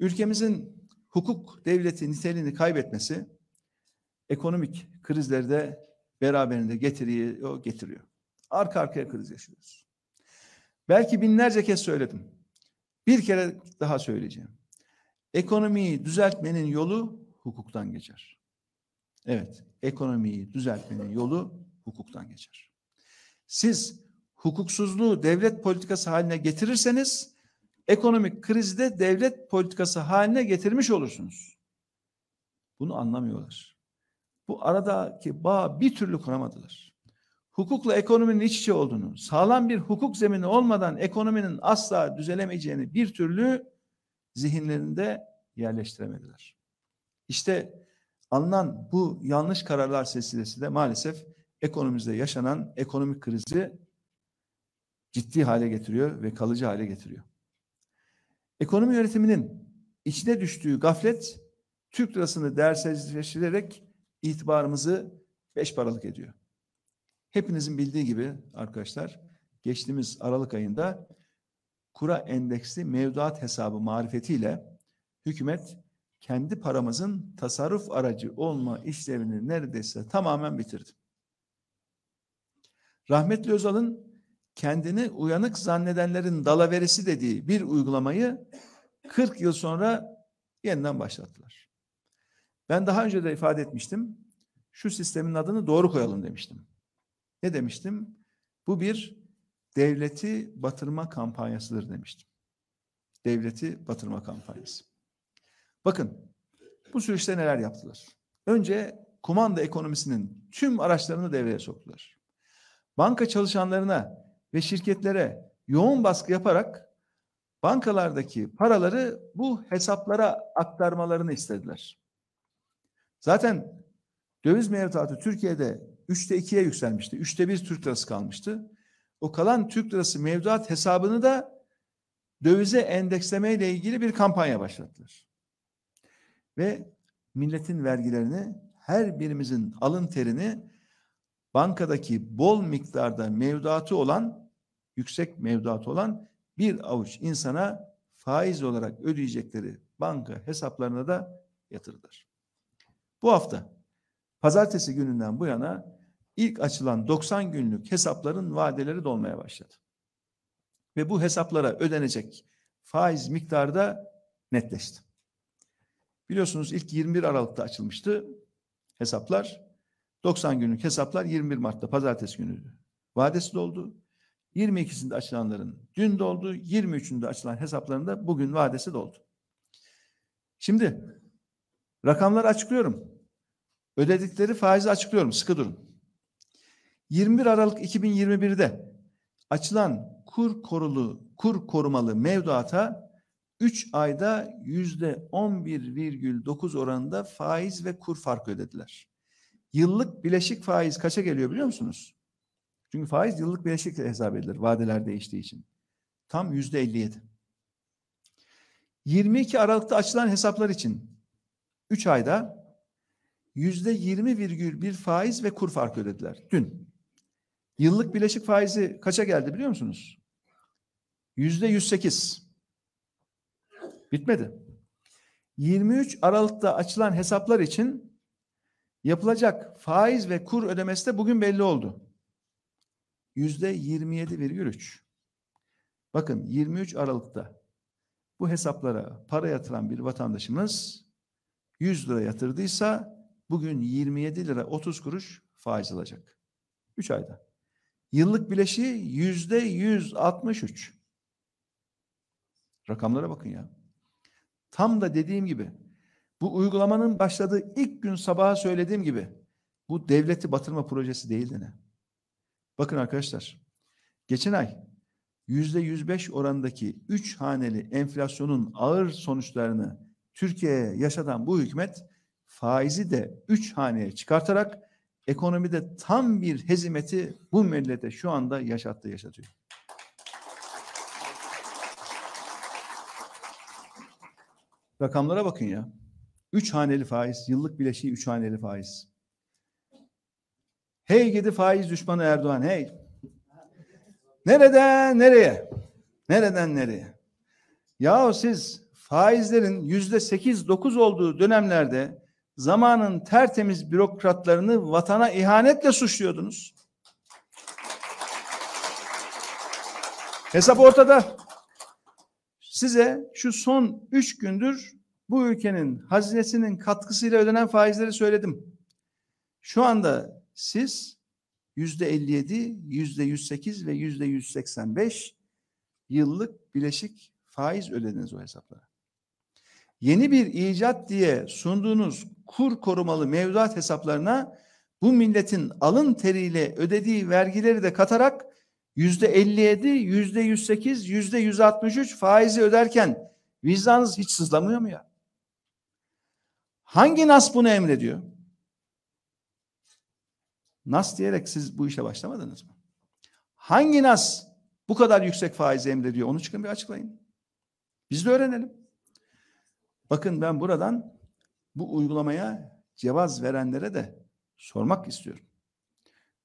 Ülkemizin hukuk devleti niteliğini kaybetmesi ekonomik krizlerde beraberinde getiriyor, getiriyor. Arka arkaya kriz yaşıyoruz. Belki binlerce kez söyledim. Bir kere daha söyleyeceğim. Ekonomiyi düzeltmenin yolu hukuktan geçer. Evet, ekonomiyi düzeltmenin yolu hukuktan geçer. Siz hukuksuzluğu devlet politikası haline getirirseniz ekonomik krizde devlet politikası haline getirmiş olursunuz. Bunu anlamıyorlar. Bu aradaki bağ bir türlü kuramadılar. Hukukla ekonominin iç içe olduğunu, sağlam bir hukuk zemini olmadan ekonominin asla düzelemeyeceğini bir türlü zihinlerinde yerleştiremediler. İşte alınan bu yanlış kararlar silsilesi de maalesef ekonomimizde yaşanan ekonomik krizi ciddi hale getiriyor ve kalıcı hale getiriyor. Ekonomi yönetiminin içine düştüğü gaflet Türk lirasını değersizleştirerek itibarımızı beş paralık ediyor. Hepinizin bildiği gibi arkadaşlar geçtiğimiz Aralık ayında kura endeksli mevduat hesabı marifetiyle hükümet kendi paramızın tasarruf aracı olma işlevini neredeyse tamamen bitirdi. Rahmetli Özal'ın kendini uyanık zannedenlerin dalaverisi dediği bir uygulamayı 40 yıl sonra yeniden başlattılar. Ben daha önce de ifade etmiştim. Şu sistemin adını doğru koyalım demiştim. Ne demiştim? Bu bir devleti batırma kampanyasıdır demiştim. Devleti batırma kampanyası. Bakın bu süreçte neler yaptılar? Önce kumanda ekonomisinin tüm araçlarını devreye soktular. Banka çalışanlarına ve şirketlere yoğun baskı yaparak bankalardaki paraları bu hesaplara aktarmalarını istediler. Zaten döviz mevduatı Türkiye'de üçte ikiye yükselmişti. Üçte bir Türk lirası kalmıştı. O kalan Türk lirası mevduat hesabını da dövize endekslemeyle ilgili bir kampanya başlattılar. Ve milletin vergilerini her birimizin alın terini bankadaki bol miktarda mevduatı olan, yüksek mevduatı olan bir avuç insana faiz olarak ödeyecekleri banka hesaplarına da yatırılır. Bu hafta pazartesi gününden bu yana ilk açılan 90 günlük hesapların vadeleri dolmaya başladı. Ve bu hesaplara ödenecek faiz miktarı da netleşti. Biliyorsunuz ilk 21 Aralık'ta açılmıştı hesaplar. 90 günlük hesaplar 21 Mart'ta pazartesi günü Vadesi doldu. 22'sinde açılanların dün doldu. 23'ünde açılan hesapların da bugün vadesi doldu. Şimdi rakamları açıklıyorum. Ödedikleri faizi açıklıyorum. Sıkı durun. 21 Aralık 2021'de açılan kur korulu kur korumalı mevduata 3 ayda yüzde %11,9 oranında faiz ve kur farkı ödediler. Yıllık bileşik faiz kaça geliyor biliyor musunuz? Çünkü faiz yıllık bileşik hesap edilir vadeler değiştiği için. Tam yüzde 57. 22 Aralık'ta açılan hesaplar için 3 ayda yüzde 20,1 faiz ve kur farkı ödediler. Dün. Yıllık bileşik faizi kaça geldi biliyor musunuz? Yüzde 108. Bitmedi. 23 Aralık'ta açılan hesaplar için yapılacak faiz ve kur ödemesi de bugün belli oldu. Yüzde 27,3. Bakın 23 Aralık'ta bu hesaplara para yatıran bir vatandaşımız 100 lira yatırdıysa bugün 27 lira 30 kuruş faiz alacak. 3 ayda. Yıllık bileşiği yüzde 163. Rakamlara bakın ya. Tam da dediğim gibi bu uygulamanın başladığı ilk gün sabaha söylediğim gibi bu devleti batırma projesi değildi ne? Bakın arkadaşlar geçen ay yüzde yüz beş orandaki üç haneli enflasyonun ağır sonuçlarını Türkiye'ye yaşatan bu hükümet faizi de üç haneye çıkartarak ekonomide tam bir hezimeti bu millete şu anda yaşattı yaşatıyor. Rakamlara bakın ya. Üç haneli faiz, yıllık bileşiği üç haneli faiz. Hey gidi faiz düşmanı Erdoğan, hey. Nereden nereye? Nereden nereye? Ya siz faizlerin yüzde sekiz dokuz olduğu dönemlerde zamanın tertemiz bürokratlarını vatana ihanetle suçluyordunuz. Hesap ortada. Size şu son üç gündür bu ülkenin hazinesinin katkısıyla ödenen faizleri söyledim. Şu anda siz yüzde 57, yüzde 108 ve yüzde 185 yıllık bileşik faiz ödediniz o hesaplara. Yeni bir icat diye sunduğunuz kur korumalı mevduat hesaplarına bu milletin alın teriyle ödediği vergileri de katarak yüzde 57, yüzde 108, yüzde 163 faizi öderken vicdanınız hiç sızlamıyor mu ya? Hangi nas bunu emrediyor? Nas diyerek siz bu işe başlamadınız mı? Hangi nas bu kadar yüksek faizi emrediyor? Onu çıkın bir açıklayın. Biz de öğrenelim. Bakın ben buradan bu uygulamaya cevaz verenlere de sormak istiyorum.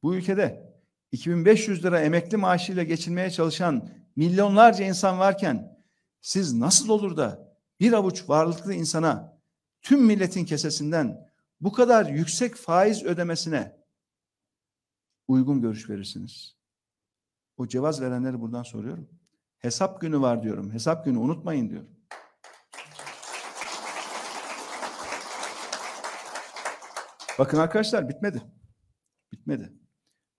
Bu ülkede 2500 lira emekli maaşıyla geçinmeye çalışan milyonlarca insan varken siz nasıl olur da bir avuç varlıklı insana tüm milletin kesesinden bu kadar yüksek faiz ödemesine uygun görüş verirsiniz? O cevaz verenleri buradan soruyorum. Hesap günü var diyorum. Hesap günü unutmayın diyorum. Bakın arkadaşlar bitmedi. Bitmedi.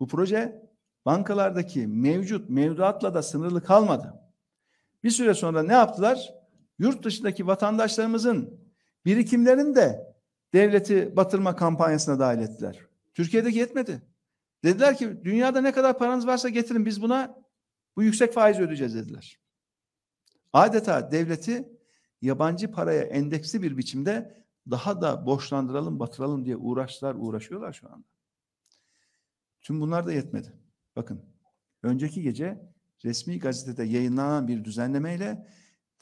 Bu proje bankalardaki mevcut mevduatla da sınırlı kalmadı. Bir süre sonra ne yaptılar? Yurt dışındaki vatandaşlarımızın Birikimlerini de devleti batırma kampanyasına dahil ettiler. Türkiye'deki yetmedi. Dediler ki dünyada ne kadar paranız varsa getirin biz buna bu yüksek faiz ödeyeceğiz dediler. Adeta devleti yabancı paraya endeksli bir biçimde daha da borçlandıralım, batıralım diye uğraştılar, uğraşıyorlar şu anda. Tüm bunlar da yetmedi. Bakın, önceki gece resmi gazetede yayınlanan bir düzenlemeyle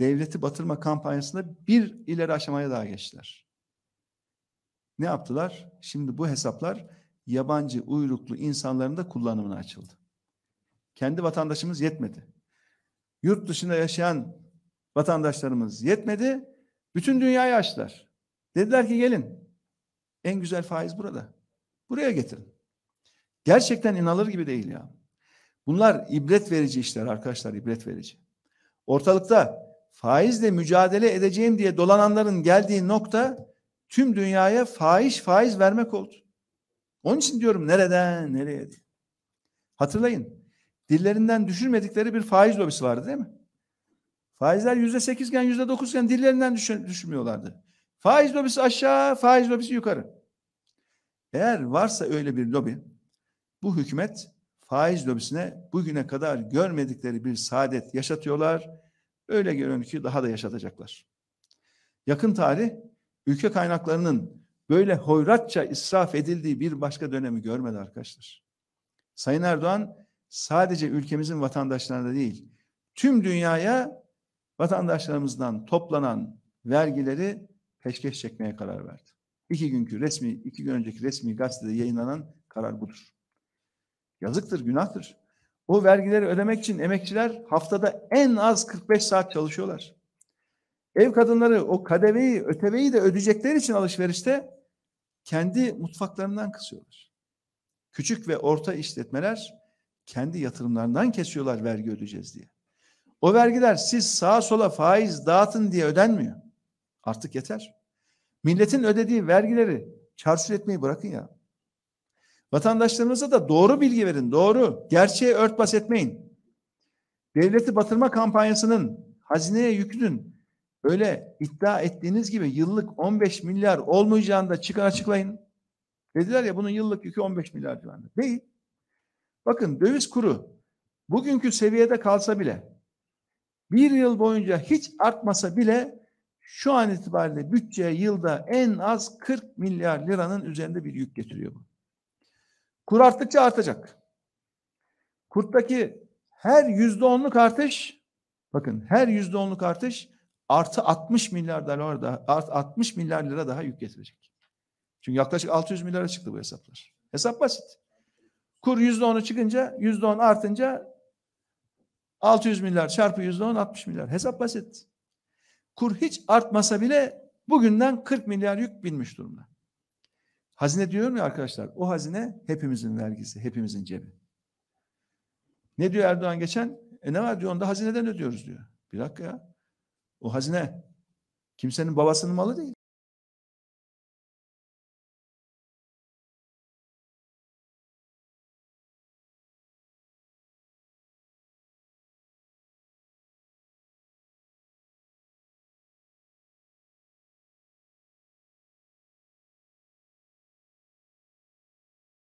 devleti batırma kampanyasında bir ileri aşamaya daha geçtiler. Ne yaptılar? Şimdi bu hesaplar yabancı uyruklu insanların da kullanımına açıldı. Kendi vatandaşımız yetmedi. Yurt dışında yaşayan vatandaşlarımız yetmedi. Bütün dünyayı açtılar. Dediler ki gelin. En güzel faiz burada. Buraya getirin. Gerçekten inanılır gibi değil ya. Bunlar ibret verici işler arkadaşlar, ibret verici. Ortalıkta faizle mücadele edeceğim diye dolananların geldiği nokta tüm dünyaya faiz faiz vermek oldu. Onun için diyorum nereden nereye diye. Hatırlayın dillerinden düşürmedikleri bir faiz lobisi vardı değil mi? Faizler yüzde sekizken yüzde dokuzken dillerinden düşün, Faiz lobisi aşağı, faiz lobisi yukarı. Eğer varsa öyle bir lobi, bu hükümet faiz lobisine bugüne kadar görmedikleri bir saadet yaşatıyorlar Öyle görünüyor ki daha da yaşatacaklar. Yakın tarih ülke kaynaklarının böyle hoyratça israf edildiği bir başka dönemi görmedi arkadaşlar. Sayın Erdoğan sadece ülkemizin vatandaşlarına değil, tüm dünyaya vatandaşlarımızdan toplanan vergileri peşkeş çekmeye karar verdi. İki günkü resmi, iki gün önceki resmi gazetede yayınlanan karar budur. Yazıktır, günahtır. Bu vergileri ödemek için emekçiler haftada en az 45 saat çalışıyorlar. Ev kadınları o kadeveyi, öteveyi de ödeyecekleri için alışverişte kendi mutfaklarından kısıyorlar. Küçük ve orta işletmeler kendi yatırımlarından kesiyorlar vergi ödeyeceğiz diye. O vergiler siz sağa sola faiz dağıtın diye ödenmiyor. Artık yeter. Milletin ödediği vergileri çarçur etmeyi bırakın ya. Vatandaşlarımıza da doğru bilgi verin, doğru. Gerçeği örtbas etmeyin. Devleti batırma kampanyasının hazineye yükünün öyle iddia ettiğiniz gibi yıllık 15 milyar olmayacağını da çıkın açıklayın. Dediler ya bunun yıllık yükü 15 milyar civarında. Değil. Bakın döviz kuru bugünkü seviyede kalsa bile bir yıl boyunca hiç artmasa bile şu an itibariyle bütçeye yılda en az 40 milyar liranın üzerinde bir yük getiriyor bu. Kur arttıkça artacak. Kurttaki her yüzde onluk artış bakın her yüzde onluk artış artı 60 milyar dolar da art 60 milyar lira daha yük getirecek. Çünkü yaklaşık 600 milyara çıktı bu hesaplar. Hesap basit. Kur yüzde onu çıkınca yüzde on artınca 600 milyar çarpı yüzde on 60 milyar. Hesap basit. Kur hiç artmasa bile bugünden 40 milyar yük binmiş durumda. Hazine diyorum ya arkadaşlar, o hazine hepimizin vergisi, hepimizin cebi. Ne diyor Erdoğan geçen? E ne var diyor, onda hazineden ödüyoruz diyor. Bir dakika ya. O hazine kimsenin babasının malı değil.